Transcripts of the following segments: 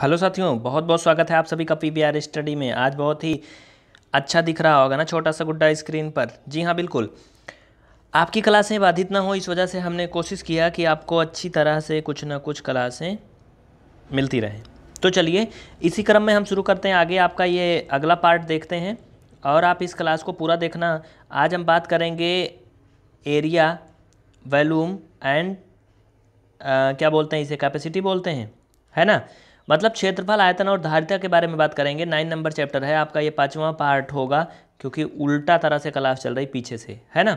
hello साथियों बहुत बहुत स्वागत है आप सभी का पी स्टडी में आज बहुत ही अच्छा दिख रहा होगा ना छोटा सा गुड्डा स्क्रीन पर जी हाँ बिल्कुल आपकी क्लासें बाधित ना हो इस वजह से हमने कोशिश किया कि आपको अच्छी तरह से कुछ ना कुछ क्लासें मिलती रहें तो चलिए इसी क्रम में हम शुरू करते हैं आगे आपका ये अगला पार्ट देखते हैं और आप इस क्लास को पूरा देखना आज हम बात करेंगे एरिया वैलूम एंड क्या बोलते हैं इसे कैपेसिटी बोलते हैं है ना मतलब क्षेत्रफल आयतन और धारिता के बारे में बात करेंगे नाइन नंबर चैप्टर है आपका ये पाँचवा पार्ट होगा क्योंकि उल्टा तरह से क्लास चल रही पीछे से है ना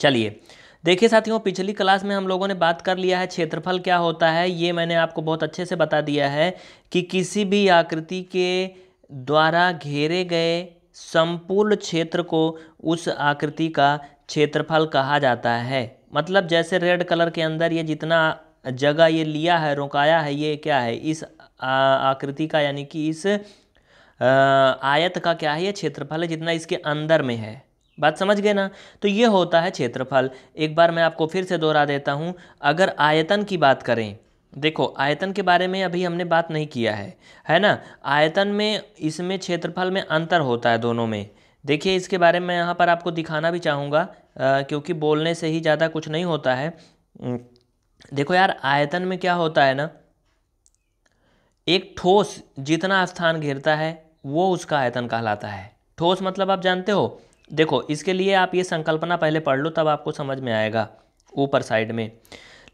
चलिए देखिए साथियों पिछली क्लास में हम लोगों ने बात कर लिया है क्षेत्रफल क्या होता है ये मैंने आपको बहुत अच्छे से बता दिया है कि किसी भी आकृति के द्वारा घेरे गए संपूर्ण क्षेत्र को उस आकृति का क्षेत्रफल कहा जाता है मतलब जैसे रेड कलर के अंदर ये जितना जगह ये लिया है रोकाया है ये क्या है इस आकृति का यानी कि इस आयत का क्या है ये क्षेत्रफल है जितना इसके अंदर में है बात समझ गए ना तो ये होता है क्षेत्रफल एक बार मैं आपको फिर से दोहरा देता हूँ अगर आयतन की बात करें देखो आयतन के बारे में अभी हमने बात नहीं किया है है ना आयतन में इसमें क्षेत्रफल में अंतर होता है दोनों में देखिए इसके बारे में यहाँ पर आपको दिखाना भी चाहूँगा क्योंकि बोलने से ही ज़्यादा कुछ नहीं होता है देखो यार आयतन में क्या होता है ना एक ठोस जितना स्थान घेरता है वो उसका आयतन कहलाता है ठोस मतलब आप जानते हो देखो इसके लिए आप ये संकल्पना पहले पढ़ लो तब आपको समझ में आएगा ऊपर साइड में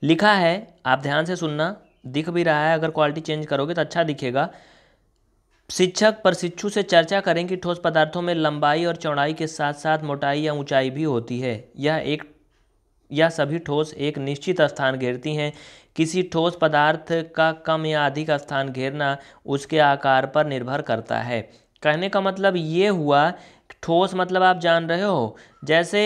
लिखा है आप ध्यान से सुनना दिख भी रहा है अगर क्वालिटी चेंज करोगे तो अच्छा दिखेगा शिक्षक प्रशिक्षु से चर्चा करें कि ठोस पदार्थों में लंबाई और चौड़ाई के साथ साथ मोटाई या ऊंचाई भी होती है यह एक या सभी ठोस एक निश्चित स्थान घेरती हैं किसी ठोस पदार्थ का कम या अधिक स्थान घेरना उसके आकार पर निर्भर करता है कहने का मतलब ये हुआ ठोस मतलब आप जान रहे हो जैसे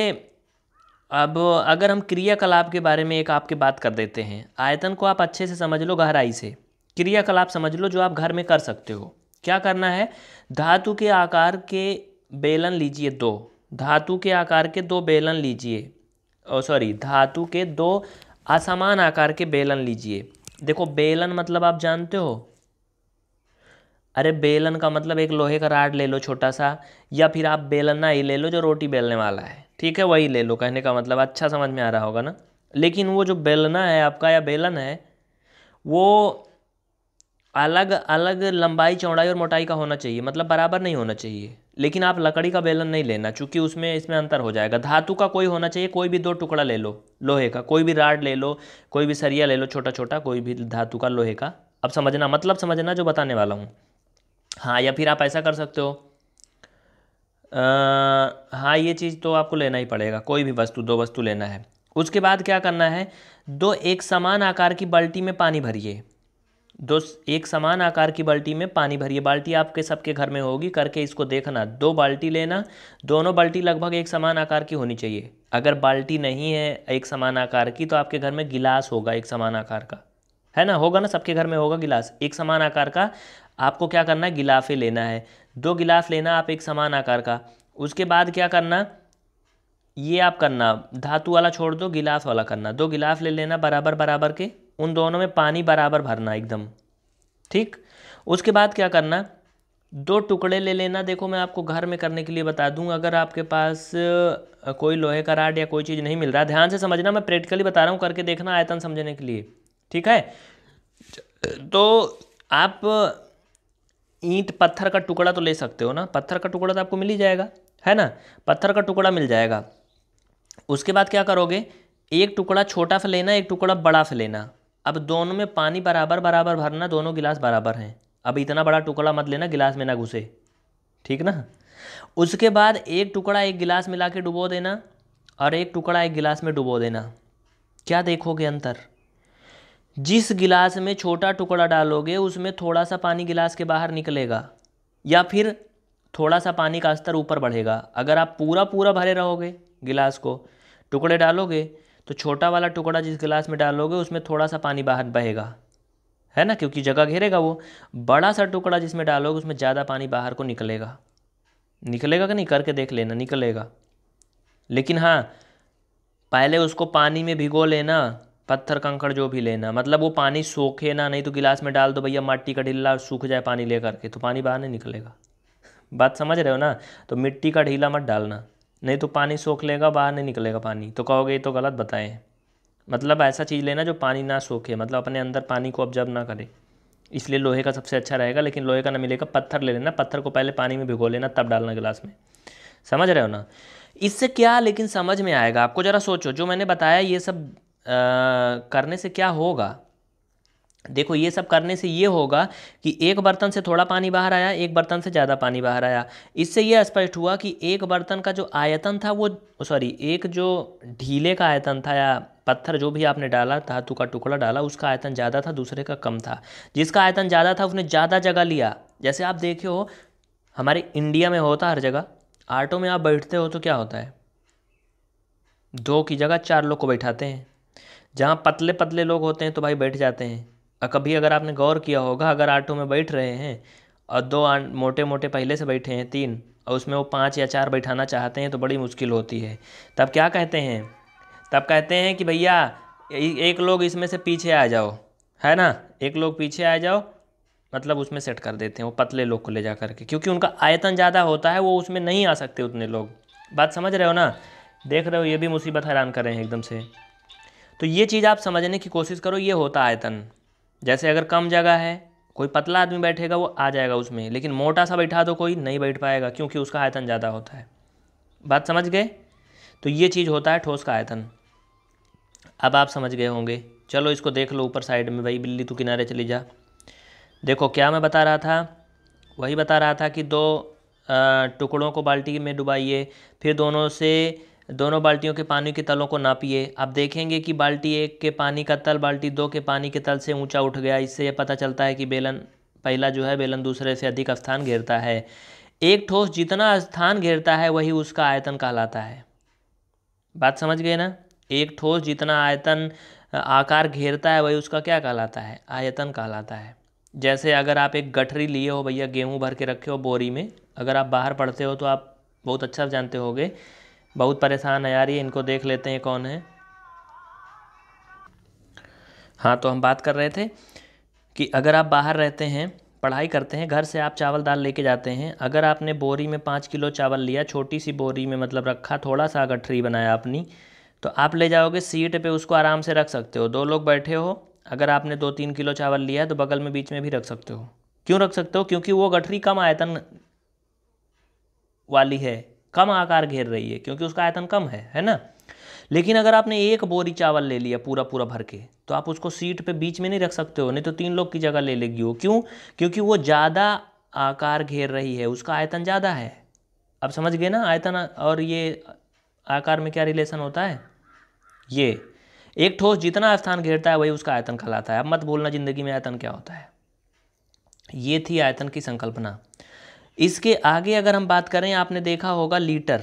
अब अगर हम क्रियाकलाप के बारे में एक आपके बात कर देते हैं आयतन को आप अच्छे से समझ लो गहराई से क्रियाकलाप समझ लो जो आप घर में कर सकते हो क्या करना है धातु के आकार के बेलन लीजिए दो धातु के आकार के दो बेलन लीजिए सॉरी धातु के दो असमान आकार के बेलन लीजिए देखो बेलन मतलब आप जानते हो अरे बेलन का मतलब एक लोहे का राड ले लो छोटा सा या फिर आप बेलना ही ले लो जो रोटी बेलने वाला है ठीक है वही ले लो कहने का मतलब अच्छा समझ में आ रहा होगा ना लेकिन वो जो बेलना है आपका या बेलन है वो अलग अलग लंबाई चौड़ाई और मोटाई का होना चाहिए मतलब बराबर नहीं होना चाहिए लेकिन आप लकड़ी का बेलन नहीं लेना चूंकि उसमें इसमें अंतर हो जाएगा धातु का कोई होना चाहिए कोई भी दो टुकड़ा ले लो लोहे का कोई भी राड ले लो कोई भी सरिया ले लो छोटा छोटा कोई भी धातु का लोहे का अब समझना मतलब समझना जो बताने वाला हूँ हाँ या फिर आप ऐसा कर सकते हो आ, हाँ ये चीज़ तो आपको लेना ही पड़ेगा कोई भी वस्तु दो वस्तु लेना है उसके बाद क्या करना है दो एक समान आकार की बाल्टी में पानी भरिए दो एक समान आकार की बाल्टी में पानी भरिए बाल्टी आपके सबके घर में होगी करके इसको देखना दो बाल्टी लेना दोनों बाल्टी लगभग एक समान आकार की होनी चाहिए अगर बाल्टी नहीं है एक समान आकार की तो आपके घर में गिलास होगा एक समान आकार का है ना होगा ना सबके घर में होगा गिलास एक समान आकार का आपको क्या करना है गिलाफे लेना है दो गिलास लेना आप एक समान आकार का उसके बाद क्या करना ये आप करना धातु वाला छोड़ दो गिलास वाला करना दो गिलास ले लेना बराबर बराबर के उन दोनों में पानी बराबर भरना एकदम ठीक उसके बाद क्या करना दो टुकड़े ले लेना देखो मैं आपको घर में करने के लिए बता दूंगा अगर आपके पास कोई लोहे का राड या कोई चीज़ नहीं मिल रहा ध्यान से समझना मैं प्रैक्टिकली बता रहा हूँ करके देखना आयतन समझने के लिए ठीक है तो आप ईंट पत्थर का टुकड़ा तो ले सकते हो ना पत्थर का टुकड़ा तो आपको मिल ही जाएगा है ना पत्थर का टुकड़ा मिल जाएगा उसके बाद क्या करोगे एक टुकड़ा छोटा से लेना एक टुकड़ा बड़ा से लेना अब दोनों में पानी बराबर बराबर भरना दोनों गिलास बराबर हैं अब इतना बड़ा टुकड़ा मत लेना गिलास में ना घुसे ठीक ना उसके बाद एक टुकड़ा एक गिलास मिला के डुबो देना और एक टुकड़ा एक गिलास में डुबो देना क्या देखोगे अंतर जिस गिलास में छोटा टुकड़ा डालोगे उसमें थोड़ा सा पानी गिलास के बाहर निकलेगा या फिर थोड़ा सा पानी का स्तर ऊपर बढ़ेगा अगर आप पूरा पूरा भरे रहोगे गिलास को टुकड़े डालोगे तो छोटा वाला टुकड़ा जिस गिलास में डालोगे उसमें थोड़ा सा पानी बाहर बहेगा है ना क्योंकि जगह घेरेगा वो बड़ा सा टुकड़ा जिसमें डालोगे उसमें ज़्यादा पानी बाहर को निकलेगा निकलेगा कि नहीं करके देख लेना निकलेगा लेकिन हाँ पहले उसको पानी में भिगो लेना पत्थर कंकड़ जो भी लेना मतलब वो पानी सोखे ना नहीं तो गिलास में डाल दो भैया माटी का ढीला सूख जाए पानी ले करके तो पानी बाहर नहीं निकलेगा बात समझ रहे हो ना तो मिट्टी का ढीला मत डालना नहीं तो पानी सोख लेगा बाहर नहीं निकलेगा पानी तो कहोगे ये तो गलत बताए मतलब ऐसा चीज़ लेना जो पानी ना सोखे मतलब अपने अंदर पानी को ऑब्जर्व ना करे इसलिए लोहे का सबसे अच्छा रहेगा लेकिन लोहे का ना मिलेगा पत्थर ले लेना पत्थर को पहले पानी में भिगो लेना तब डालना गिलास में समझ रहे हो ना इससे क्या लेकिन समझ में आएगा आपको ज़रा सोचो जो मैंने बताया ये सब आ, करने से क्या होगा देखो ये सब करने से ये होगा कि एक बर्तन से थोड़ा पानी बाहर आया एक बर्तन से ज़्यादा पानी बाहर आया इससे ये स्पष्ट हुआ कि एक बर्तन का जो आयतन था वो सॉरी एक जो ढीले का आयतन था या पत्थर जो भी आपने डाला धातु का टुकड़ा डाला उसका आयतन ज़्यादा था दूसरे का कम था जिसका आयतन ज़्यादा था उसने ज़्यादा जगह लिया जैसे आप देखे हो हमारे इंडिया में होता हर जगह आटो में आप बैठते हो तो क्या होता है दो की जगह चार लोग को बैठाते हैं जहाँ पतले पतले लोग होते हैं तो भाई बैठ जाते हैं कभी अगर आपने गौर किया होगा अगर आटो में बैठ रहे हैं और दो मोटे मोटे पहले से बैठे हैं तीन और उसमें वो पाँच या चार बैठाना चाहते हैं तो बड़ी मुश्किल होती है तब क्या कहते हैं तब कहते हैं कि भैया एक लोग इसमें से पीछे आ जाओ है ना एक लोग पीछे आ जाओ मतलब उसमें सेट कर देते हैं वो पतले लोग को ले जा करके क्योंकि उनका आयतन ज़्यादा होता है वो उसमें नहीं आ सकते उतने लोग बात समझ रहे हो ना देख रहे हो ये भी मुसीबत हैरान कर रहे हैं एकदम से तो ये चीज़ आप समझने की कोशिश करो ये होता आयतन जैसे अगर कम जगह है कोई पतला आदमी बैठेगा वो आ जाएगा उसमें लेकिन मोटा सा बैठा तो कोई नहीं बैठ पाएगा क्योंकि उसका आयतन ज़्यादा होता है बात समझ गए तो ये चीज़ होता है ठोस का आयतन अब आप समझ गए होंगे चलो इसको देख लो ऊपर साइड में भाई बिल्ली तू किनारे चली जा देखो क्या मैं बता रहा था वही बता रहा था कि दो टुकड़ों को बाल्टी में डुबाइए फिर दोनों से दोनों बाल्टियों के पानी के तलों को नापिए आप देखेंगे कि बाल्टी एक के पानी का तल बाल्टी दो के पानी के तल से ऊंचा उठ गया इससे यह पता चलता है कि बेलन पहला जो है बेलन दूसरे से अधिक स्थान घेरता है एक ठोस जितना स्थान घेरता है वही उसका आयतन कहलाता है बात समझ गए ना एक ठोस जितना आयतन आकार घेरता है वही उसका क्या कहलाता है आयतन कहलाता है जैसे अगर आप एक गठरी लिए हो भैया गेहूँ भर के रखे हो बोरी में अगर आप बाहर पढ़ते हो तो आप बहुत अच्छा जानते होगे बहुत परेशान है यार ये इनको देख लेते हैं कौन है हाँ तो हम बात कर रहे थे कि अगर आप बाहर रहते हैं पढ़ाई करते हैं घर से आप चावल दाल लेके जाते हैं अगर आपने बोरी में पाँच किलो चावल लिया छोटी सी बोरी में मतलब रखा थोड़ा सा गठरी बनाया अपनी तो आप ले जाओगे सीट पे उसको आराम से रख सकते हो दो लोग बैठे हो अगर आपने दो तीन किलो चावल लिया तो बगल में बीच में भी रख सकते हो क्यों रख सकते हो क्योंकि वो गठरी कम आयतन वाली है कम आकार घेर रही है क्योंकि उसका आयतन कम है है ना लेकिन अगर आपने एक बोरी चावल ले लिया पूरा पूरा भर के तो आप उसको सीट पे बीच में नहीं रख सकते हो नहीं तो तीन लोग की जगह ले लेगी हो क्यों क्योंकि वो ज़्यादा आकार घेर रही है उसका आयतन ज़्यादा है अब समझ गए ना आयतन और ये आकार में क्या रिलेशन होता है ये एक ठोस जितना स्थान घेरता है वही उसका आयतन कहलाता है अब मत बोलना जिंदगी में आयतन क्या होता है ये थी आयतन की संकल्पना इसके आगे अगर हम बात करें आपने देखा होगा लीटर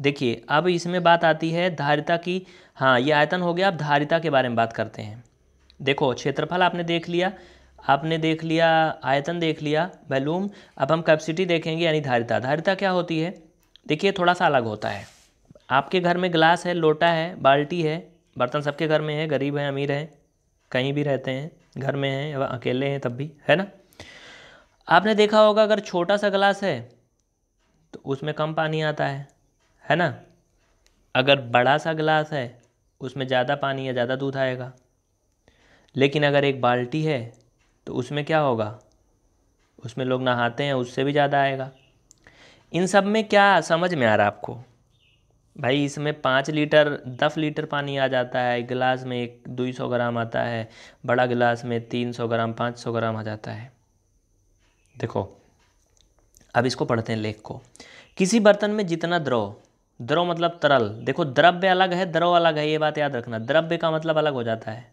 देखिए अब इसमें बात आती है धारिता की हाँ ये आयतन हो गया आप धारिता के बारे में बात करते हैं देखो क्षेत्रफल आपने देख लिया आपने देख लिया आयतन देख लिया बैलूम अब हम कैपेसिटी देखेंगे यानी धारिता धारिता क्या होती है देखिए थोड़ा सा अलग होता है आपके घर में ग्लास है लोटा है बाल्टी है बर्तन सबके घर में है गरीब हैं अमीर हैं कहीं भी रहते हैं घर में हैं अकेले हैं तब भी है ना आपने देखा होगा अगर छोटा सा गिलास है तो उसमें कम पानी आता है है ना अगर बड़ा सा गिलास है उसमें ज़्यादा पानी या ज़्यादा दूध आएगा लेकिन अगर एक बाल्टी है तो उसमें क्या होगा उसमें लोग नहाते हैं उससे भी ज़्यादा आएगा इन सब में क्या समझ में आ रहा है आपको भाई इसमें पाँच लीटर दस लीटर पानी आ जाता है एक गिलास में एक दो सौ ग्राम आता है बड़ा गिलास में तीन सौ ग्राम पाँच सौ ग्राम आ जाता है देखो अब इसको पढ़ते हैं लेख को किसी बर्तन में जितना द्रव द्रव मतलब तरल देखो द्रव्य अलग है द्रव अलग है ये बात याद रखना द्रव्य का मतलब अलग हो जाता है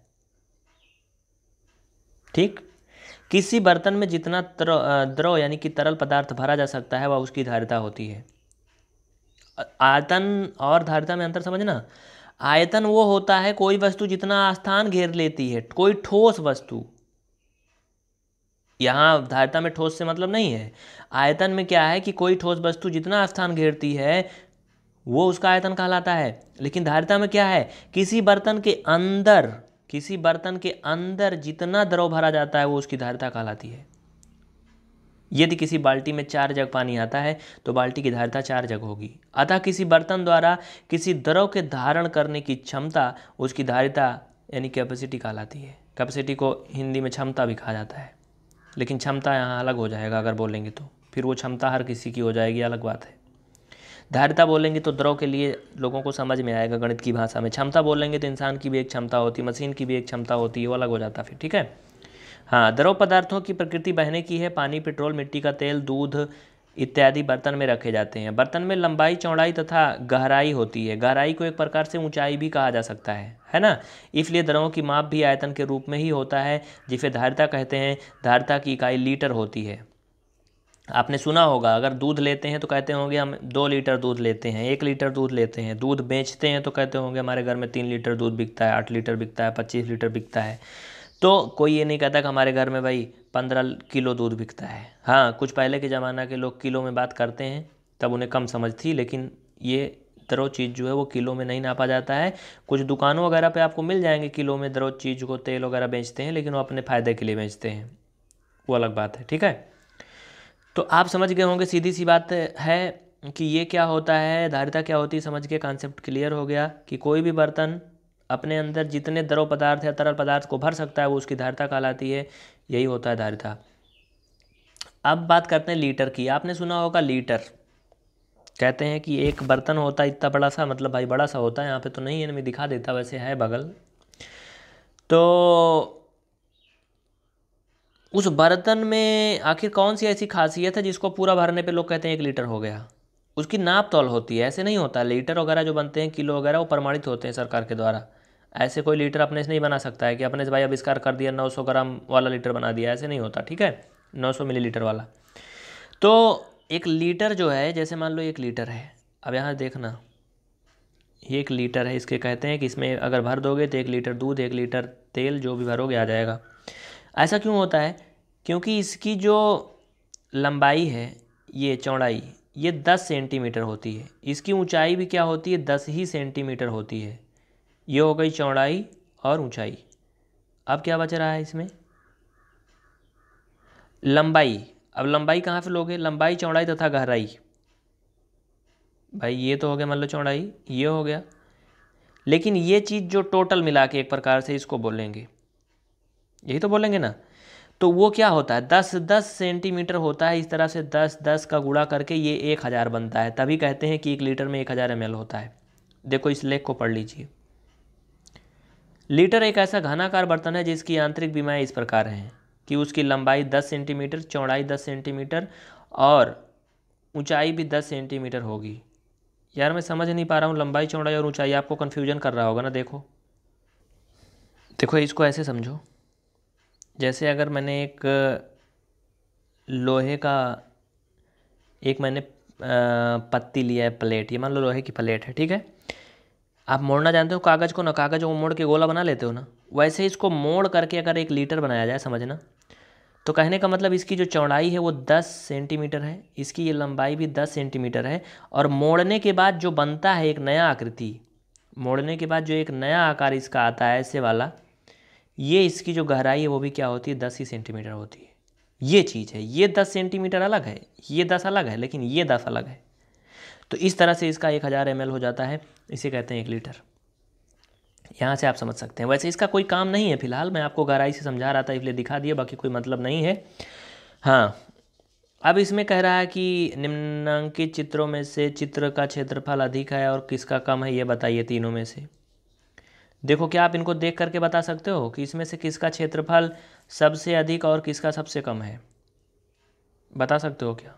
ठीक किसी बर्तन में जितना द्रव यानी कि तरल पदार्थ भरा जा सकता है वह उसकी धारिता होती है आयतन और धारिता में अंतर समझना आयतन वो होता है कोई वस्तु जितना स्थान घेर लेती है कोई ठोस वस्तु यहाँ धारिता में ठोस से मतलब नहीं है आयतन में क्या है कि कोई ठोस वस्तु जितना स्थान घेरती है वो उसका आयतन कहलाता है लेकिन धारिता में क्या है किसी बर्तन के अंदर किसी बर्तन के अंदर जितना द्रव भरा जाता है वो उसकी धारिता कहलाती है यदि किसी बाल्टी में चार जग पानी आता है तो बाल्टी की धारिता चार जग होगी अतः किसी बर्तन द्वारा किसी द्रव के धारण करने की क्षमता उसकी धारिता यानी कैपेसिटी कहलाती है कैपेसिटी को हिंदी में क्षमता भी कहा जाता है लेकिन क्षमता यहाँ अलग हो जाएगा अगर बोलेंगे तो फिर वो क्षमता हर किसी की हो जाएगी अलग बात है धारिता बोलेंगे तो द्रव के लिए लोगों को समझ में आएगा गणित की भाषा में क्षमता बोलेंगे तो इंसान की भी एक क्षमता होती है मशीन की भी एक क्षमता होती है वो अलग हो जाता फिर ठीक है हाँ द्रव पदार्थों की प्रकृति बहने की है पानी पेट्रोल मिट्टी का तेल दूध इत्यादि बर्तन में रखे जाते हैं बर्तन में लंबाई चौड़ाई तथा गहराई होती है गहराई को एक प्रकार से ऊंचाई भी कहा जा सकता है है ना इसलिए दरों की माप भी आयतन के रूप में ही होता है जिसे धारिता कहते हैं धारिता की इकाई लीटर होती है आपने सुना होगा अगर दूध लेते हैं तो कहते होंगे हम दो लीटर दूध लेते हैं एक लीटर दूध लेते हैं दूध बेचते हैं तो कहते होंगे हमारे घर में तीन लीटर दूध बिकता है आठ लीटर बिकता है पच्चीस लीटर बिकता है तो कोई ये नहीं कहता कि हमारे घर में भाई पंद्रह किलो दूध बिकता है हाँ कुछ पहले के ज़माना के लोग किलो में बात करते हैं तब उन्हें कम समझ थी लेकिन ये दरो चीज़ जो है वो किलो में नहीं नापा जाता है कुछ दुकानों वगैरह पे आपको मिल जाएंगे किलो में दरो चीज़ को तेल वगैरह बेचते हैं लेकिन वो अपने फ़ायदे के लिए बेचते हैं वो अलग बात है ठीक है तो आप समझ गए होंगे सीधी सी बात है कि ये क्या होता है धारिता क्या होती है समझ के कॉन्सेप्ट क्लियर हो गया कि कोई भी बर्तन अपने अंदर जितने द्रव पदार्थ या तरल पदार्थ को भर सकता है वो उसकी धारिता कहलाती है यही होता है धारिता अब बात करते हैं लीटर की आपने सुना होगा लीटर कहते हैं कि एक बर्तन होता है इतना बड़ा सा मतलब भाई बड़ा सा होता है यहाँ पे तो नहीं है मैं दिखा देता वैसे है बगल तो उस बर्तन में आखिर कौन सी ऐसी खासियत है जिसको पूरा भरने पे लोग कहते हैं एक लीटर हो गया उसकी नाप तौल होती है ऐसे नहीं होता लीटर वगैरह जो बनते हैं किलो वगैरह वो प्रमाणित होते हैं सरकार के द्वारा ऐसे कोई लीटर अपने से नहीं बना सकता है कि अपने से भाई आविष्कार कर दिया नौ ग्राम वाला लीटर बना दिया ऐसे नहीं होता ठीक है नौ मिलीलीटर वाला तो एक लीटर जो है जैसे मान लो एक लीटर है अब यहाँ देखना ये एक लीटर है इसके कहते हैं कि इसमें अगर भर दोगे तो एक लीटर दूध एक लीटर तेल जो भी भरोगे आ जाएगा ऐसा क्यों होता है क्योंकि इसकी जो लंबाई है ये चौड़ाई ये दस सेंटीमीटर होती है इसकी ऊंचाई भी क्या होती है दस ही सेंटीमीटर होती है ये हो गई चौड़ाई और ऊंचाई अब क्या बच रहा है इसमें लंबाई अब लंबाई कहाँ से लोगे लंबाई चौड़ाई तथा गहराई भाई ये तो हो गया मतलब लो चौड़ाई ये हो गया लेकिन ये चीज़ जो टोटल मिला के एक प्रकार से इसको बोलेंगे यही तो बोलेंगे ना तो वो क्या होता है दस दस सेंटीमीटर होता है इस तरह से दस दस का गुड़ा करके ये एक हज़ार बनता है तभी कहते हैं कि एक लीटर में एक हज़ार एम होता है देखो इस लेख को पढ़ लीजिए लीटर एक ऐसा घनाकार बर्तन है जिसकी आंतरिक बीमाएँ इस प्रकार हैं कि उसकी लंबाई दस सेंटीमीटर चौड़ाई दस सेंटीमीटर और ऊंचाई भी दस सेंटीमीटर होगी यार मैं समझ नहीं पा रहा हूँ लंबाई चौड़ाई और ऊंचाई आपको कन्फ्यूजन कर रहा होगा ना देखो देखो इसको ऐसे समझो जैसे अगर मैंने एक लोहे का एक मैंने पत्ती लिया है प्लेट ये मान लो लोहे की प्लेट है ठीक है आप मोड़ना जानते हो कागज़ को ना कागज़ को मोड़ के गोला बना लेते हो ना वैसे इसको मोड़ करके अगर एक लीटर बनाया जाए समझना तो कहने का मतलब इसकी जो चौड़ाई है वो दस सेंटीमीटर है इसकी ये लंबाई भी दस सेंटीमीटर है और मोड़ने के बाद जो बनता है एक नया आकृति मोड़ने के बाद जो एक नया आकार इसका आता है ऐसे वाला ये इसकी जो गहराई है वो भी क्या होती है दस ही सेंटीमीटर होती है ये चीज़ है ये दस सेंटीमीटर अलग है ये दस अलग है लेकिन ये दस अलग है तो इस तरह से इसका एक हज़ार एम हो जाता है इसे कहते हैं एक लीटर यहाँ से आप समझ सकते हैं वैसे इसका कोई काम नहीं है फिलहाल मैं आपको गहराई से समझा रहा था इसलिए दिखा दिया बाकी कोई मतलब नहीं है हाँ अब इसमें कह रहा है कि निम्नांकित चित्रों में से चित्र का क्षेत्रफल अधिक है और किसका कम है ये बताइए तीनों में से देखो क्या आप इनको देख करके बता सकते हो कि इसमें से किसका क्षेत्रफल सबसे अधिक और किसका सबसे कम है बता सकते हो क्या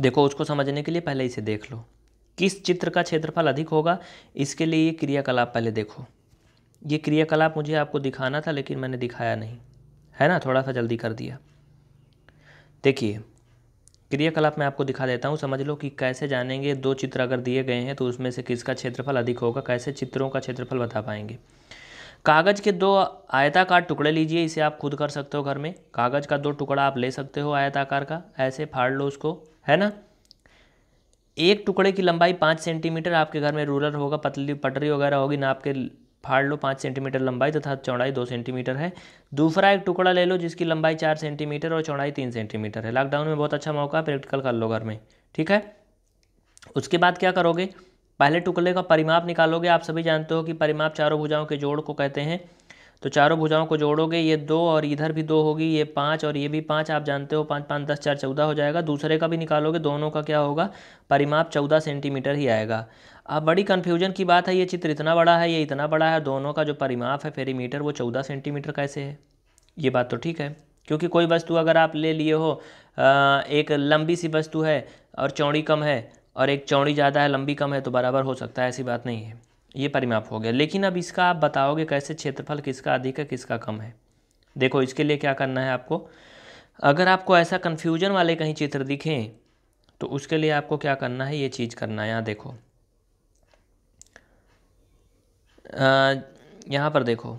देखो उसको समझने के लिए पहले इसे देख लो किस चित्र का क्षेत्रफल अधिक होगा इसके लिए ये क्रियाकलाप पहले देखो ये क्रियाकलाप मुझे आपको दिखाना था लेकिन मैंने दिखाया नहीं है ना थोड़ा सा जल्दी कर दिया देखिए क्रियाकलाप मैं आपको दिखा देता हूँ समझ लो कि कैसे जानेंगे दो चित्र अगर दिए गए हैं तो उसमें से किसका क्षेत्रफल अधिक होगा कैसे चित्रों का क्षेत्रफल बता पाएंगे कागज़ के दो आयताकार टुकड़े लीजिए इसे आप खुद कर सकते हो घर में कागज़ का दो टुकड़ा आप ले सकते हो आयताकार का ऐसे फाड़ लो उसको है ना एक टुकड़े की लंबाई पाँच सेंटीमीटर आपके घर में रूलर होगा पतली पटरी वगैरह होगी नाप के फाड़ लो पाँच सेंटीमीटर लंबाई तथा चौड़ाई दो सेंटीमीटर है दूसरा एक टुकड़ा ले लो जिसकी लंबाई चार सेंटीमीटर और चौड़ाई तीन सेंटीमीटर है लॉकडाउन में बहुत अच्छा मौका है प्रैक्टिकल कर लो घर में ठीक है उसके बाद क्या करोगे पहले टुकड़े का परिमाप निकालोगे आप सभी जानते हो कि परिमाप चारों भुजाओं के जोड़ को कहते हैं तो चारों भुजाओं को जोड़ोगे ये दो और इधर भी दो होगी ये पाँच और ये भी पाँच आप जानते हो पाँच पाँच दस चार चौदह हो जाएगा दूसरे का भी निकालोगे दोनों का क्या होगा परिमाप चौदह सेंटीमीटर ही आएगा अब बड़ी कन्फ्यूजन की बात है ये चित्र इतना बड़ा है ये इतना बड़ा है दोनों का जो परिमाप है फेरीमीटर वो चौदह सेंटीमीटर कैसे है ये बात तो ठीक है क्योंकि कोई वस्तु अगर आप ले लिए हो एक लंबी सी वस्तु है और चौड़ी कम है और एक चौड़ी ज़्यादा है लंबी कम है तो बराबर हो सकता है ऐसी बात नहीं है ये परिमाप हो गया लेकिन अब इसका आप बताओगे कैसे क्षेत्रफल किसका अधिक है किसका कम है देखो इसके लिए क्या करना है आपको अगर आपको ऐसा कन्फ्यूजन वाले कहीं चित्र दिखें तो उसके लिए आपको क्या करना है ये चीज़ करना है यहाँ देखो यहाँ पर देखो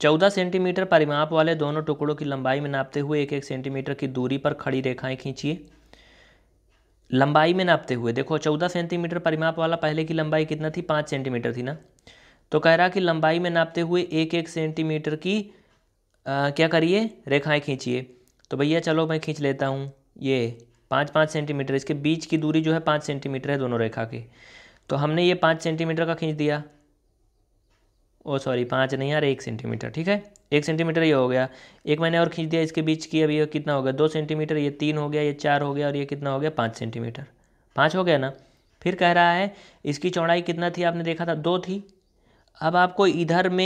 चौदह सेंटीमीटर परिमाप वाले दोनों टुकड़ों की लंबाई में नापते हुए एक एक सेंटीमीटर की दूरी पर खड़ी रेखाएं खींचिए लंबाई में नापते हुए देखो चौदह सेंटीमीटर परिमाप वाला पहले की लंबाई कितना थी पाँच सेंटीमीटर थी ना तो कह रहा कि लंबाई में नापते हुए एक एक सेंटीमीटर की आ, क्या करिए रेखाएं खींचिए तो भैया चलो मैं खींच लेता हूँ ये पाँच पाँच सेंटीमीटर इसके बीच की दूरी जो है पाँच सेंटीमीटर है दोनों रेखा के तो हमने ये पाँच सेंटीमीटर का खींच दिया ओ सॉरी पाँच नहीं यार एक सेंटीमीटर ठीक है एक सेंटीमीटर ये हो गया एक मैंने और खींच दिया इसके बीच की अभी कितना हो गया दो सेंटीमीटर ये तीन हो गया ये चार हो गया और ये कितना हो गया पाँच सेंटीमीटर पाँच हो गया ना फिर कह रहा है इसकी चौड़ाई कितना थी आपने देखा था दो थी अब आपको इधर में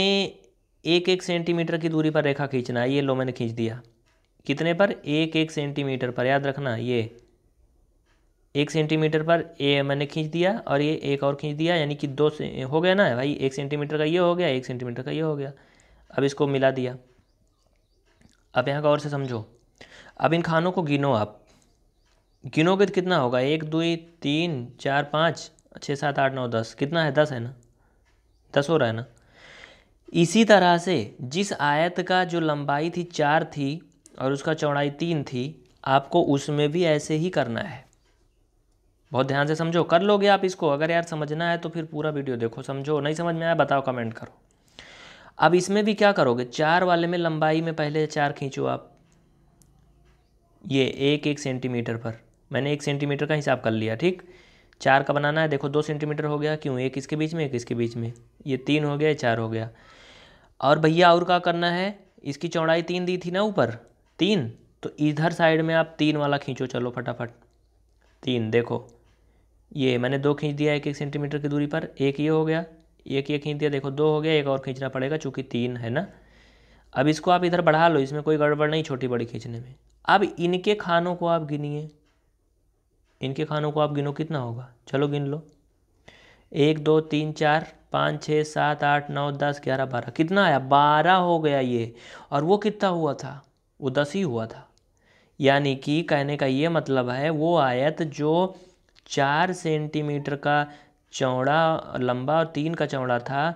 एक एक सेंटीमीटर की दूरी पर रेखा खींचना है ये लो मैंने खींच दिया कितने पर एक एक सेंटीमीटर पर याद रखना ये एक सेंटीमीटर पर ए मैंने खींच दिया और ये एक और खींच दिया यानी कि दो से हो गया ना भाई एक सेंटीमीटर का ये हो गया एक सेंटीमीटर का ये हो गया अब इसको मिला दिया अब यहाँ का और से समझो अब इन खानों को गिनो आप गिनोगे तो कितना होगा एक दो तीन चार पाँच छः सात आठ नौ दस कितना है दस है ना दस हो रहा है ना इसी तरह से जिस आयत का जो लंबाई थी चार थी और उसका चौड़ाई तीन थी आपको उसमें भी ऐसे ही करना है बहुत ध्यान से समझो कर लोगे आप इसको अगर यार समझना है तो फिर पूरा वीडियो देखो समझो नहीं समझ में आया बताओ कमेंट करो अब इसमें भी क्या करोगे चार वाले में लंबाई में पहले चार खींचो आप ये एक एक सेंटीमीटर पर मैंने एक सेंटीमीटर का हिसाब कर लिया ठीक चार का बनाना है देखो दो सेंटीमीटर हो गया क्यों एक इसके बीच में एक इसके बीच में ये तीन हो गया चार हो गया और भैया और क्या करना है इसकी चौड़ाई तीन दी थी ना ऊपर तीन तो इधर साइड में आप तीन वाला खींचो चलो फटाफट तीन देखो ये मैंने दो खींच दिया एक एक सेंटीमीटर की दूरी पर एक ये हो गया एक ये खींच दिया देखो दो हो गया एक और खींचना पड़ेगा चूँकि तीन है ना अब इसको आप इधर बढ़ा लो इसमें कोई गड़बड़ नहीं छोटी बड़ी खींचने में अब इनके खानों को आप गिनिए इनके खानों को आप गिनो कितना होगा चलो गिन लो एक दो तीन चार पाँच छः सात आठ नौ दस ग्यारह बारह कितना आया बारह हो गया ये और वो कितना हुआ था वो दस ही हुआ था यानी कि कहने का ये मतलब है वो आयत जो चार सेंटीमीटर का चौड़ा लंबा और तीन का चौड़ा था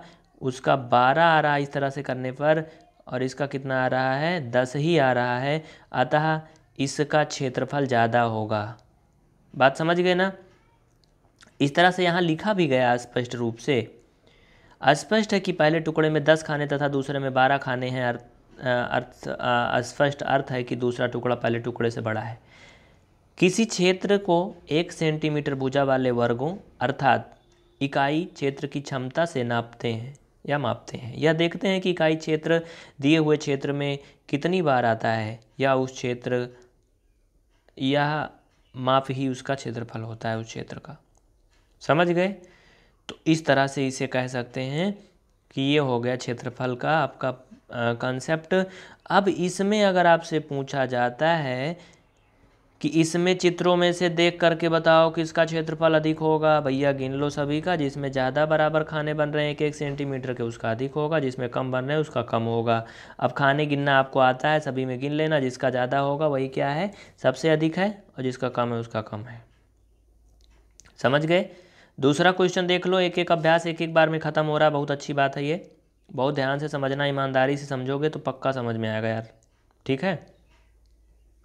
उसका बारह आ रहा इस तरह से करने पर और इसका कितना आ रहा है दस ही आ रहा है अतः इसका क्षेत्रफल ज़्यादा होगा बात समझ गए ना इस तरह से यहाँ लिखा भी गया स्पष्ट रूप से अस्पष्ट है कि पहले टुकड़े में दस खाने तथा दूसरे में बारह खाने हैं अर्थ अस्पष्ट अर्थ है कि दूसरा टुकड़ा पहले टुकड़े से बड़ा है किसी क्षेत्र को एक सेंटीमीटर भुजा वाले वर्गों अर्थात इकाई क्षेत्र की क्षमता से नापते हैं या मापते हैं या देखते हैं कि इकाई क्षेत्र दिए हुए क्षेत्र में कितनी बार आता है या उस क्षेत्र या माप ही उसका क्षेत्रफल होता है उस क्षेत्र का समझ गए तो इस तरह से इसे कह सकते हैं कि ये हो गया क्षेत्रफल का आपका कंसेप्ट अब इसमें अगर आपसे पूछा जाता है कि इसमें चित्रों में से देख करके बताओ किसका क्षेत्रफल अधिक होगा भैया गिन लो सभी का जिसमें ज़्यादा बराबर खाने बन रहे हैं एक एक सेंटीमीटर के उसका अधिक होगा जिसमें कम बन रहे हैं उसका कम होगा अब खाने गिनना आपको आता है सभी में गिन लेना जिसका ज़्यादा होगा वही क्या है सबसे अधिक है और जिसका कम है उसका कम है समझ गए दूसरा क्वेश्चन देख लो एक एक अभ्यास एक एक बार में ख़त्म हो रहा है बहुत अच्छी बात है ये बहुत ध्यान से समझना ईमानदारी से समझोगे तो पक्का समझ में आएगा यार ठीक है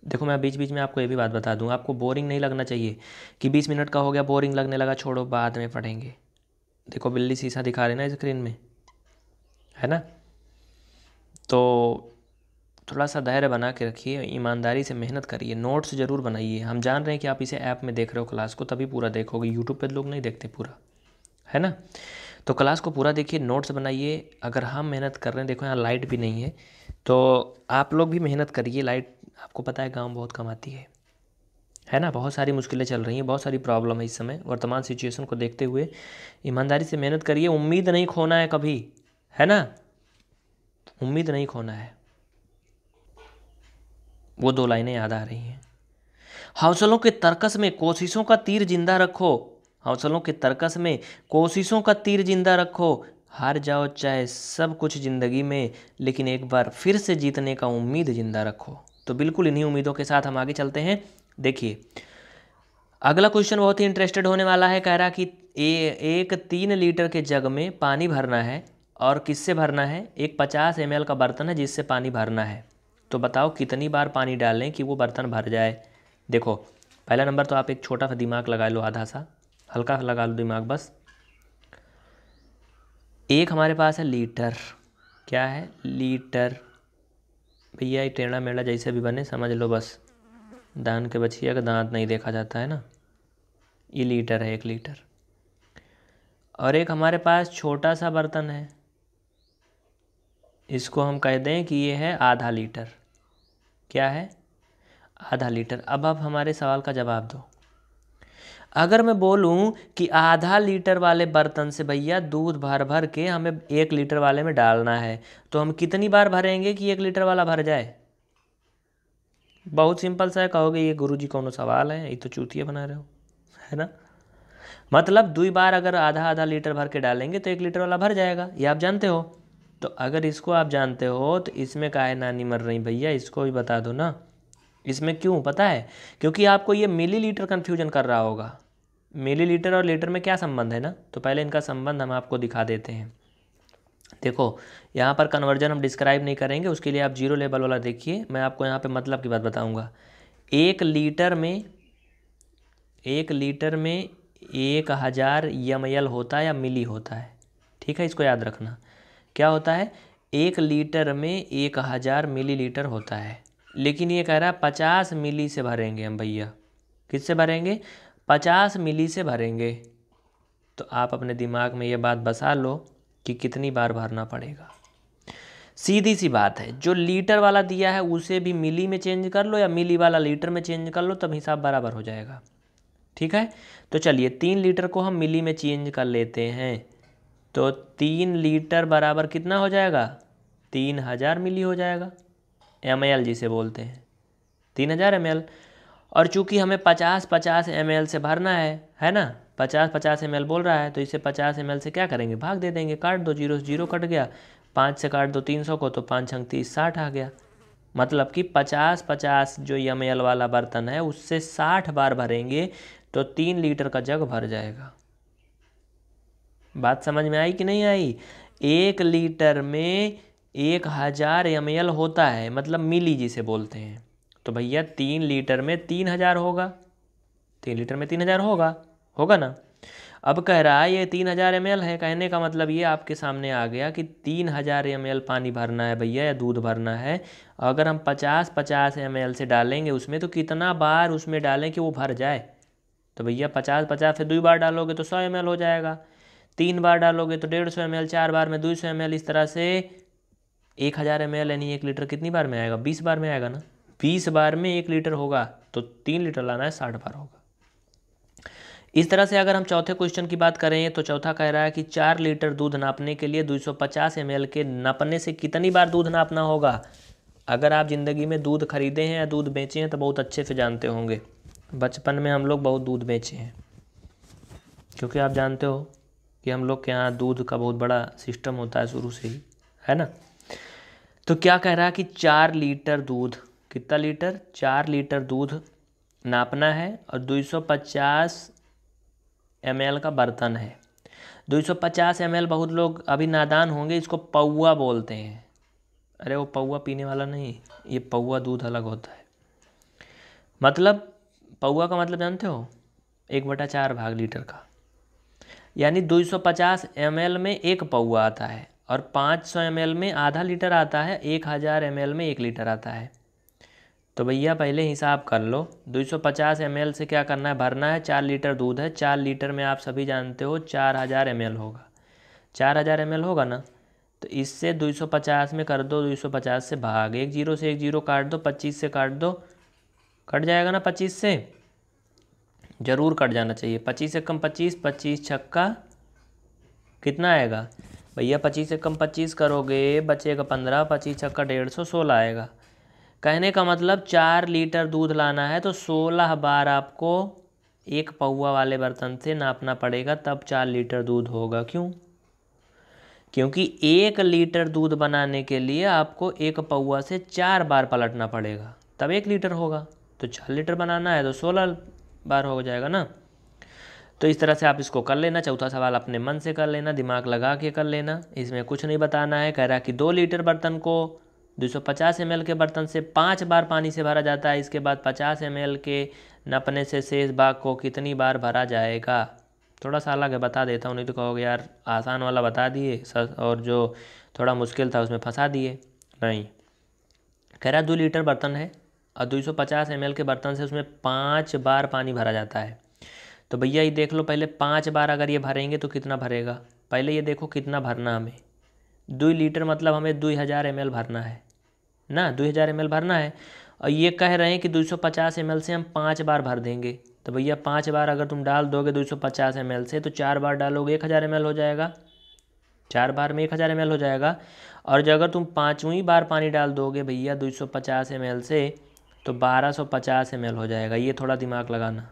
देखो मैं बीच बीच में आपको ये भी बात बता दूँ आपको बोरिंग नहीं लगना चाहिए कि बीस मिनट का हो गया बोरिंग लगने लगा छोड़ो बाद में पढ़ेंगे देखो बिल्ली शीशा दिखा रहे ना स्क्रीन में है ना तो थोड़ा सा धैर्य बना के रखिए ईमानदारी से मेहनत करिए नोट्स ज़रूर बनाइए हम जान रहे हैं कि आप इसे ऐप में देख रहे हो क्लास को तभी पूरा देखोगे यूट्यूब पर लोग नहीं देखते पूरा है ना तो क्लास को पूरा देखिए नोट्स बनाइए अगर हम मेहनत कर रहे हैं देखो यहाँ लाइट भी नहीं है तो आप लोग भी मेहनत करिए लाइट आपको पता है गाँव बहुत कमाती है है ना बहुत सारी मुश्किलें चल रही हैं बहुत सारी प्रॉब्लम है इस समय वर्तमान सिचुएशन को देखते हुए ईमानदारी से मेहनत करिए उम्मीद नहीं खोना है कभी है ना उम्मीद नहीं खोना है वो दो लाइनें याद आ रही हैं हौसलों के तर्कस में कोशिशों का तीर जिंदा रखो हौसलों के तर्कस में कोशिशों का तीर जिंदा रखो हार जाओ चाहे सब कुछ ज़िंदगी में लेकिन एक बार फिर से जीतने का उम्मीद जिंदा रखो तो बिल्कुल इन्हीं उम्मीदों के साथ हम आगे चलते हैं देखिए अगला क्वेश्चन बहुत ही इंटरेस्टेड होने वाला है कह रहा कि ए, एक तीन लीटर के जग में पानी भरना है और किससे भरना है एक पचास एम का बर्तन है जिससे पानी भरना है तो बताओ कितनी बार पानी डालें कि वो बर्तन भर जाए देखो पहला नंबर तो आप एक छोटा सा दिमाग लगा लो आधा सा हल्का सा लगा लो दिमाग बस एक हमारे पास है लीटर क्या है लीटर भैया ये टेढ़ा मेढ़ा जैसे भी बने समझ लो बस दान के बछिया का दांत नहीं देखा जाता है ना ये लीटर है एक लीटर और एक हमारे पास छोटा सा बर्तन है इसको हम कह दें कि ये है आधा लीटर क्या है आधा लीटर अब आप हमारे सवाल का जवाब दो अगर मैं बोलूँ कि आधा लीटर वाले बर्तन से भैया दूध भर भर के हमें एक लीटर वाले में डालना है तो हम कितनी बार भरेंगे कि एक लीटर वाला भर जाए बहुत सिंपल सा है कहोगे ये गुरुजी कौन सवाल है ये तो चूतिया बना रहे हो है ना मतलब दुई बार अगर आधा आधा लीटर भर के डालेंगे तो एक लीटर वाला भर जाएगा ये आप जानते हो तो अगर इसको आप जानते हो तो इसमें काहे नानी मर रही भैया इसको भी बता दो ना इसमें क्यों पता है क्योंकि आपको ये मिलीलीटर कन्फ्यूजन कर रहा होगा मिलीलीटर और लीटर में क्या संबंध है ना तो पहले इनका संबंध हम आपको दिखा देते हैं देखो यहाँ पर कन्वर्जन हम डिस्क्राइब नहीं करेंगे उसके लिए आप जीरो लेवल वाला देखिए मैं आपको यहाँ पे मतलब की बात बताऊँगा एक लीटर में एक लीटर में एक हज़ार यम एल होता है या मिली होता है ठीक है इसको याद रखना क्या होता है एक लीटर में एक हज़ार मिली लीटर होता है लेकिन ये कह रहा है पचास मिली से भरेंगे हम भैया किससे भरेंगे पचास मिली से भरेंगे तो आप अपने दिमाग में ये बात बसा लो कि कितनी बार भरना पड़ेगा सीधी सी बात है जो लीटर वाला दिया है उसे भी मिली में चेंज कर लो या मिली वाला लीटर में चेंज कर लो तब हिसाब बराबर हो जाएगा ठीक है तो चलिए तीन लीटर को हम मिली में चेंज कर लेते हैं तो तीन लीटर बराबर कितना हो जाएगा तीन हज़ार मिली हो जाएगा एम से बोलते हैं तीन हज़ार एम और चूंकि हमें पचास पचास एम से भरना है है ना पचास पचास एम बोल रहा है तो इसे पचास एम से क्या करेंगे भाग दे देंगे काट दो जीरो से जीरो कट गया पाँच से काट दो तीन सौ को तो पाँच छंग तीस साठ आ गया मतलब कि पचास पचास जो एम वाला बर्तन है उससे साठ बार भरेंगे तो तीन लीटर का जग भर जाएगा बात समझ में आई कि नहीं आई एक लीटर में एक हज़ार एम होता है मतलब मिली जिसे बोलते हैं तो भैया तीन लीटर में तीन हज़ार होगा तीन लीटर में तीन हज़ार होगा होगा ना अब कह रहा है ये तीन हज़ार एम है कहने का मतलब ये आपके सामने आ गया कि तीन हज़ार एम पानी भरना है भैया या दूध भरना है अगर हम पचास पचास एम से डालेंगे उसमें तो कितना बार उसमें डालें कि वो भर जाए तो भैया पचास पचास से दो बार डालोगे तो सौ एम हो जाएगा तीन बार डालोगे तो डेढ़ सौ एम चार बार में दो सौ एम इस तरह से एक हज़ार एम यानी एक लीटर कितनी बार में आएगा बीस बार में आएगा ना बीस बार में एक लीटर होगा तो तीन लीटर लाना है साठ बार होगा इस तरह से अगर हम चौथे क्वेश्चन की बात करें तो चौथा कह रहा है कि चार लीटर दूध नापने के लिए 250 सौ के नापने से कितनी बार दूध नापना होगा अगर आप ज़िंदगी में दूध खरीदे हैं या दूध बेचे हैं तो बहुत अच्छे से जानते होंगे बचपन में हम लोग बहुत दूध बेचे हैं क्योंकि आप जानते हो कि हम लोग के यहाँ दूध का बहुत बड़ा सिस्टम होता है शुरू से ही है ना तो क्या कह रहा है कि चार लीटर दूध कितना लीटर चार लीटर दूध नापना है और 250 ml का बर्तन है 250 ml बहुत लोग अभी नादान होंगे इसको पौआ बोलते हैं अरे वो पौआ पीने वाला नहीं ये पौआ दूध अलग होता है मतलब पौआ का मतलब जानते हो एक बटा चार भाग लीटर का यानी 250 ml में एक पौआ आता है और 500 ml में आधा लीटर आता है 1000 ml में एक लीटर आता है तो भैया पहले हिसाब कर लो 250 सौ से क्या करना है भरना है चार लीटर दूध है चार लीटर में आप सभी जानते हो चार हज़ार एम होगा चार हज़ार एम होगा ना तो इससे 250 में कर दो 250 से भाग एक जीरो से एक जीरो काट दो 25 से काट दो कट जाएगा ना 25 से ज़रूर कट जाना चाहिए 25 से कम 25 25 छक्का कितना आएगा भैया 25 से कम 25 करोगे बचेगा पंद्रह पच्चीस छक्का डेढ़ सौ सोलह आएगा कहने का मतलब चार लीटर दूध लाना है तो सोलह बार आपको एक पौवा वाले बर्तन से नापना पड़ेगा तब चार लीटर दूध होगा क्यों क्योंकि एक लीटर दूध बनाने के लिए आपको एक पौवा से चार बार पलटना पड़ेगा तब एक लीटर होगा तो चार लीटर बनाना है तो सोलह बार हो जाएगा ना तो इस तरह से आप इसको कर लेना चौथा सवाल अपने मन से कर लेना दिमाग लगा के कर लेना इसमें कुछ नहीं बताना है कह रहा कि दो लीटर बर्तन को 250 ml के बर्तन से पाँच बार पानी से भरा जाता है इसके बाद 50 ml के नपने से शेष भाग को कितनी बार भरा जाएगा थोड़ा सा अलग है बता देता हूँ नहीं तो कहोगे यार आसान वाला बता दिए और जो थोड़ा मुश्किल था उसमें फंसा दिए नहीं कह रहा दो लीटर बर्तन है और 250 सौ के बर्तन से उसमें पाँच बार पानी भरा जाता है तो भैया ये देख लो पहले पाँच बार अगर ये भरेंगे तो कितना भरेगा पहले ये देखो कितना भरना हमें दो लीटर मतलब हमें दुई हज़ार एम भरना है ना दो हज़ार एम भरना है और ये कह रहे हैं कि दो सौ पचास एम से हम पाँच बार भर देंगे तो भैया पाँच बार अगर तुम डाल दोगे दो सौ पचास एम से तो चार बार डालोगे एक हज़ार एम हो जाएगा चार बार में एक हज़ार एम हो जाएगा और अगर तुम पाँचवीं बार पानी डाल दोगे भैया दो सौ पचास एम से तो बारह सौ पचास एम हो जाएगा ये थोड़ा दिमाग लगाना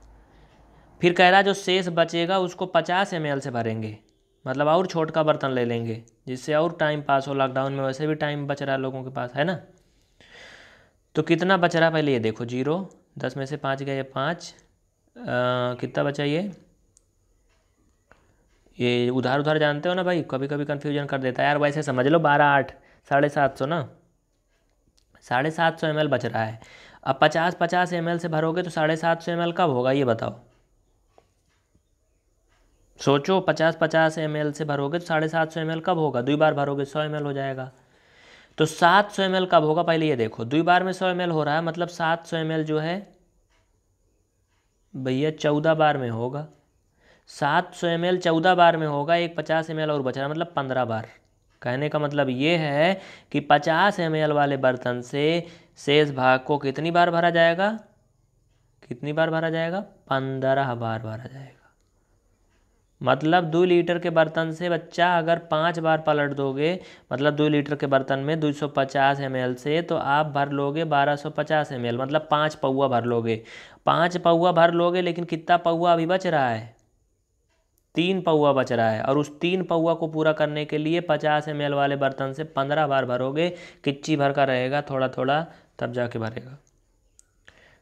फिर कह रहा जो शेष बचेगा उसको पचास एम से भरेंगे मतलब और छोट का बर्तन ले लेंगे जिससे और टाइम पास हो लॉकडाउन में वैसे भी टाइम बच रहा है लोगों के पास है ना तो कितना बच रहा पहले ये देखो जीरो दस में से पाँच गए पाँच कितना बचा ये ये उधार उधार जानते हो ना भाई कभी कभी कन्फ्यूजन कर देता है यार वैसे समझ लो बारह आठ साढ़े सात सौ ना साढ़े सात सौ एम बच रहा है अब पचास पचास एम से भरोगे तो साढ़े सात सौ एम कब होगा ये बताओ सोचो पचास पचास एम से भरोगे तो साढ़े सात सौ एम कब होगा दुई बार भरोगे सौ एम हो जाएगा तो सात सौ एम कब होगा पहले ये देखो दुई बार में सौ एम हो रहा है मतलब सात सौ एम जो है भैया चौदह बार में होगा सात सौ एम एल चौदह बार में होगा एक पचास एम और बच रहा है मतलब पंद्रह बार कहने का मतलब ये है कि पचास एम वाले बर्तन से शेष भाग को कितनी बार भरा जाएगा कितनी बार भरा जाएगा पंद्रह बार भरा जाएगा मतलब दो लीटर के बर्तन से बच्चा अगर पाँच बार पलट दोगे मतलब दो लीटर के बर्तन में दो सौ पचास एम एल से तो आप भर लोगे बारह सौ पचास एम एल मतलब पाँच पौआ भर लोगे पाँच पौआ भर लोगे लेकिन कितना पौआ अभी बच रहा है तीन पौआ बच रहा है और उस तीन पौआ को पूरा करने के लिए पचास एम एल वाले बर्तन से पंद्रह बार भरोगे किच्ची भर का रहेगा थोड़ा थोड़ा तब जाके भरेगा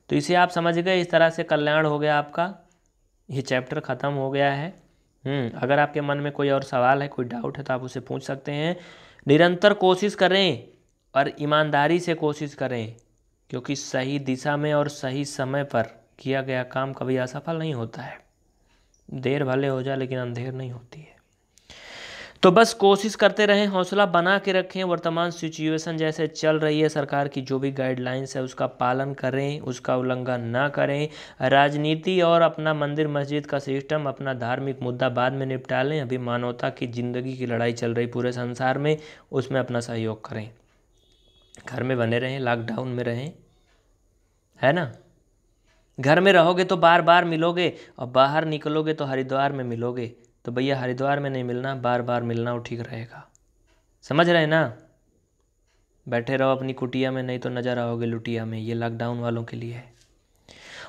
तो इसे आप समझ गए इस तरह से कल्याण हो गया आपका ये चैप्टर ख़त्म हो गया है हम्म, अगर आपके मन में कोई और सवाल है कोई डाउट है तो आप उसे पूछ सकते हैं निरंतर कोशिश करें और ईमानदारी से कोशिश करें क्योंकि सही दिशा में और सही समय पर किया गया काम कभी असफल नहीं होता है देर भले हो जाए लेकिन अंधेर नहीं होती है तो बस कोशिश करते रहें हौसला बना के रखें वर्तमान सिचुएशन जैसे चल रही है सरकार की जो भी गाइडलाइंस है उसका पालन करें उसका उल्लंघन ना करें राजनीति और अपना मंदिर मस्जिद का सिस्टम अपना धार्मिक मुद्दा बाद में निपटा लें अभी मानवता की ज़िंदगी की लड़ाई चल रही पूरे संसार में उसमें अपना सहयोग करें घर में बने रहें लॉकडाउन में रहें है ना घर में रहोगे तो बार बार मिलोगे और बाहर निकलोगे तो हरिद्वार में मिलोगे तो भैया हरिद्वार में नहीं मिलना बार बार मिलना वो ठीक रहेगा समझ रहे ना बैठे रहो अपनी कुटिया में नहीं तो नजर आओगे लुटिया में ये लॉकडाउन वालों के लिए है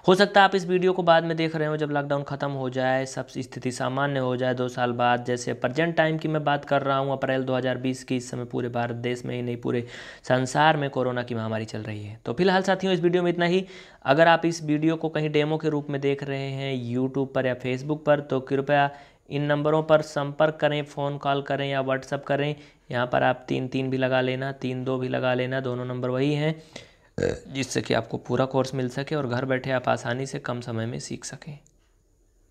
हो सकता है आप इस वीडियो को बाद में देख रहे हो जब लॉकडाउन ख़त्म हो जाए सब स्थिति सामान्य हो जाए दो साल बाद जैसे प्रजेंट टाइम की मैं बात कर रहा हूँ अप्रैल 2020 की इस समय पूरे भारत देश में ही नहीं पूरे संसार में कोरोना की महामारी चल रही है तो फिलहाल साथियों इस वीडियो में इतना ही अगर आप इस वीडियो को कहीं डेमो के रूप में देख रहे हैं यूट्यूब पर या फेसबुक पर तो कृपया इन नंबरों पर संपर्क करें फ़ोन कॉल करें या व्हाट्सअप करें यहाँ पर आप तीन तीन भी लगा लेना तीन दो भी लगा लेना दोनों नंबर वही हैं जिससे कि आपको पूरा कोर्स मिल सके और घर बैठे आप आसानी से कम समय में सीख सकें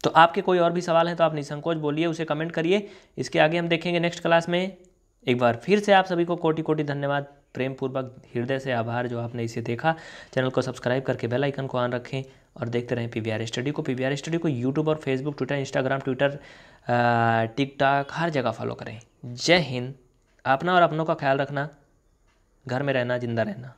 तो आपके कोई और भी सवाल हैं तो आप निसंकोच बोलिए उसे कमेंट करिए इसके आगे हम देखेंगे नेक्स्ट क्लास में एक बार फिर से आप सभी को कोटि कोटि धन्यवाद प्रेम पूर्वक हृदय से आभार जो आपने इसे देखा चैनल को सब्सक्राइब करके बेल आइकन को ऑन रखें और देखते रहें पी स्टडी को पी स्टडी को यूट्यूब और Facebook Twitter Instagram Twitter TikTok हर जगह फॉलो करें जय हिंद अपना और अपनों का ख्याल रखना घर में रहना ज़िंदा रहना